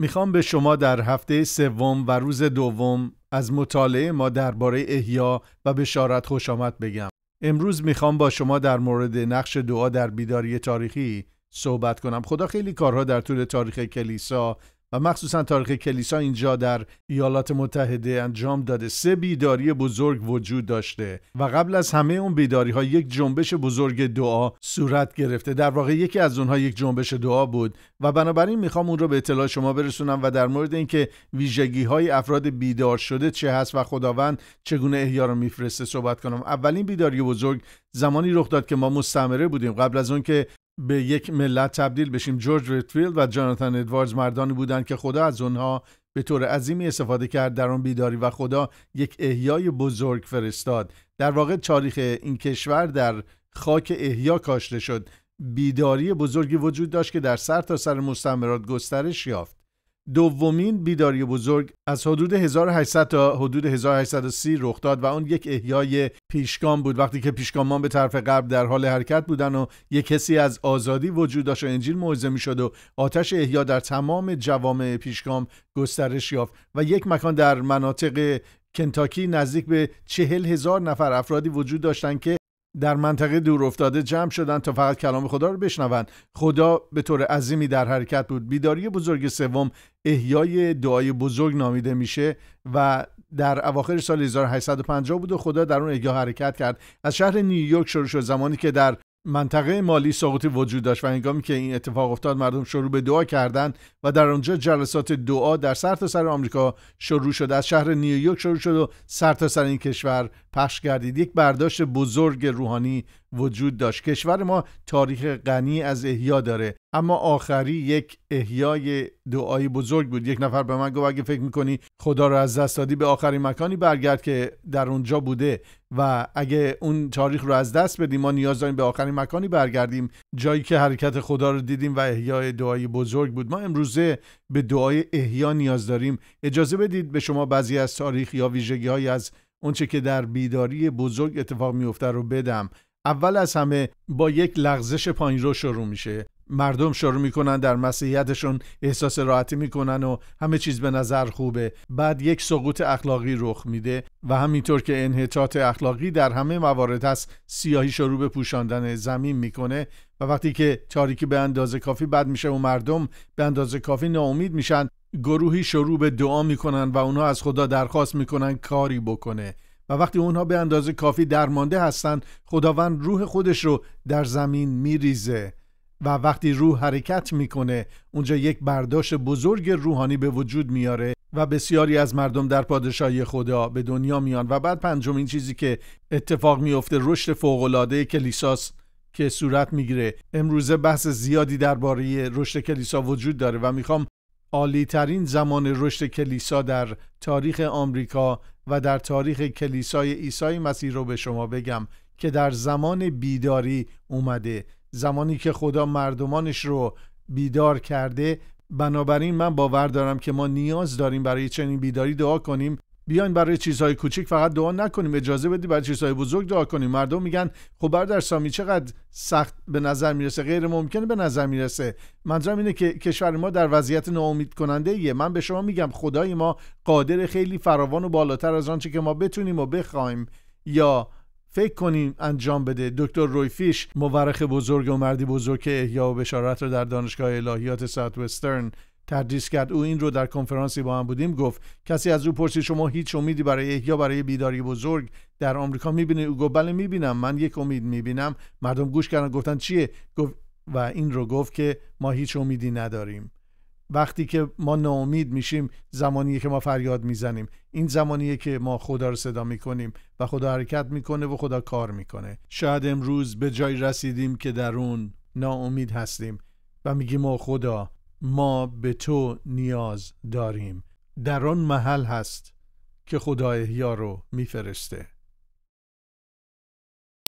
میخوام به شما در هفته سوم و روز دوم از مطالعه ما درباره احیا و بشارت خوش آمد بگم. امروز میخوام با شما در مورد نقش دعا در بیداری تاریخی صحبت کنم. خدا خیلی کارها در طول تاریخ کلیسا و مخصوصا تاریخ کلیسا اینجا در ایالات متحده انجام داده سه بیداری بزرگ وجود داشته و قبل از همه اون بیداری ها یک جنبش بزرگ دعا صورت گرفته در واقع یکی از اونها یک جنبش دعا بود و بنابراین میخوام اون رو به اطلاع شما برسونم و در مورد اینکه ویژگی های افراد بیدار شده چه هست و خداوند چگونه احیا رو میفرسته صحبت کنم اولین بیداری بزرگ زمانی رخ داد که ما مستعمره بودیم قبل از اون که به یک ملت تبدیل بشیم جورج رتفیلد و جاناتان ادواردز مردانی بودند که خدا از اونها به طور عظیمی استفاده کرد در آن بیداری و خدا یک احیای بزرگ فرستاد در واقع تاریخ این کشور در خاک احیا کاشته شد بیداری بزرگی وجود داشت که در سر تا سر مستعمرات گسترش یافت دومین بیداری بزرگ از حدود 1800 تا حدود 1830 رخ داد و اون یک احیای پیشگام بود وقتی که پیشگامان به طرف غرب در حال حرکت بودن و یک کسی از آزادی وجود داشت و انجیل موعظه میشد و آتش احیا در تمام جوامع پیشگام گسترش یافت و یک مکان در مناطق کنتاکی نزدیک به چهل هزار نفر افرادی وجود داشتند که در منطقه دور افتاده جمع شدند تا فقط کلام خدا رو بشنوند خدا به طور عظیمی در حرکت بود بیداری بزرگ سوم احیای دعای بزرگ نامیده میشه و در اواخر سال 1850 بود و خدا در اون احیا حرکت کرد از شهر نیویورک شروع شد زمانی که در منطقه مالی سقوطی وجود داشت و هنگامی که این اتفاق افتاد مردم شروع به دعا کردند و در آنجا جلسات دعا در سرتاسر سر آمریکا شروع شد از شهر نیویورک شروع شد و سرتاسر سر این کشور پخش گردید یک برداشت بزرگ روحانی وجود داشت کشور ما تاریخ غنی از احیا داره اما آخری یک احیای دعایی بزرگ بود یک نفر به من گفت اگه فکر میکنی خدا رو از دست دادی به آخرین مکانی برگرد که در اونجا بوده و اگه اون تاریخ رو از دست بدیم ما نیاز داریم به آخرین مکانی برگردیم جایی که حرکت خدا رو دیدیم و احیای دعایی بزرگ بود ما امروزه به دعای احیا نیاز داریم اجازه بدید به شما بعضی از تاریخ یا ویژگی های از اونچه که در بیداری بزرگ اتفاق میفته رو بدم اول از همه با یک لغزش پایین رو شروع میشه مردم شروع میکنن در مسیحیتشون احساس راحتی میکنن و همه چیز به نظر خوبه بعد یک سقوط اخلاقی رخ میده و همینطور که انحطاط اخلاقی در همه موارد هست سیاهی شروع به پوشاندن زمین میکنه و وقتی که تاریکی به اندازه کافی بد میشه و مردم به اندازه کافی ناامید میشن گروهی شروع به دعا میکنن و اونها از خدا درخواست میکنن کاری بکنه و وقتی اونها به اندازه کافی درمانده هستند خداوند روح خودش رو در زمین ریزه و وقتی روح حرکت میکنه اونجا یک برداشت بزرگ روحانی به وجود میاره و بسیاری از مردم در پادشاهی خدا به دنیا میان و بعد پنجمین چیزی که اتفاق میفته رشد فوقالعاده کلیساست که صورت میگیره امروزه بحث زیادی درباره رشد کلیسا وجود داره و میخوام عالی ترین زمان رشد کلیسا در تاریخ آمریکا و در تاریخ کلیسای عیسی مسیح رو به شما بگم که در زمان بیداری اومده زمانی که خدا مردمانش رو بیدار کرده بنابراین من باور دارم که ما نیاز داریم برای چنین بیداری دعا کنیم بیاین برای چیزهای کوچیک فقط دعا نکنیم اجازه بدی برای چیزهای بزرگ دعا کنیم مردم میگن خب در سامی چقدر سخت به نظر میرسه غیر ممکن به نظر میرسه منظورم اینه که کشور ما در وضعیت ناامید کننده ایه من به شما میگم خدای ما قادر خیلی فراوان و بالاتر از آنچه که ما بتونیم و بخوایم یا فکر کنیم انجام بده دکتر رویفیش مورخ بزرگ و مردی بزرگ احیا و بشارت رو در دانشگاه الهیات ساوت وسترن تدریس کرد او این رو در کنفرانسی با هم بودیم گفت کسی از او پرسید شما هیچ امیدی برای احیا برای بیداری بزرگ در آمریکا میبینی او گفت بله میبینم من یک امید میبینم مردم گوش کردن گفتن چیه گفت و این رو گفت که ما هیچ امیدی نداریم وقتی که ما ناامید میشیم زمانی که ما فریاد میزنیم این زمانیه که ما خدا رو صدا میکنیم و خدا حرکت میکنه و خدا کار میکنه شاید امروز به جای رسیدیم که در اون ناامید هستیم و میگیم ما خدا ما به تو نیاز داریم در آن محل هست که خدا احیا رو میفرسته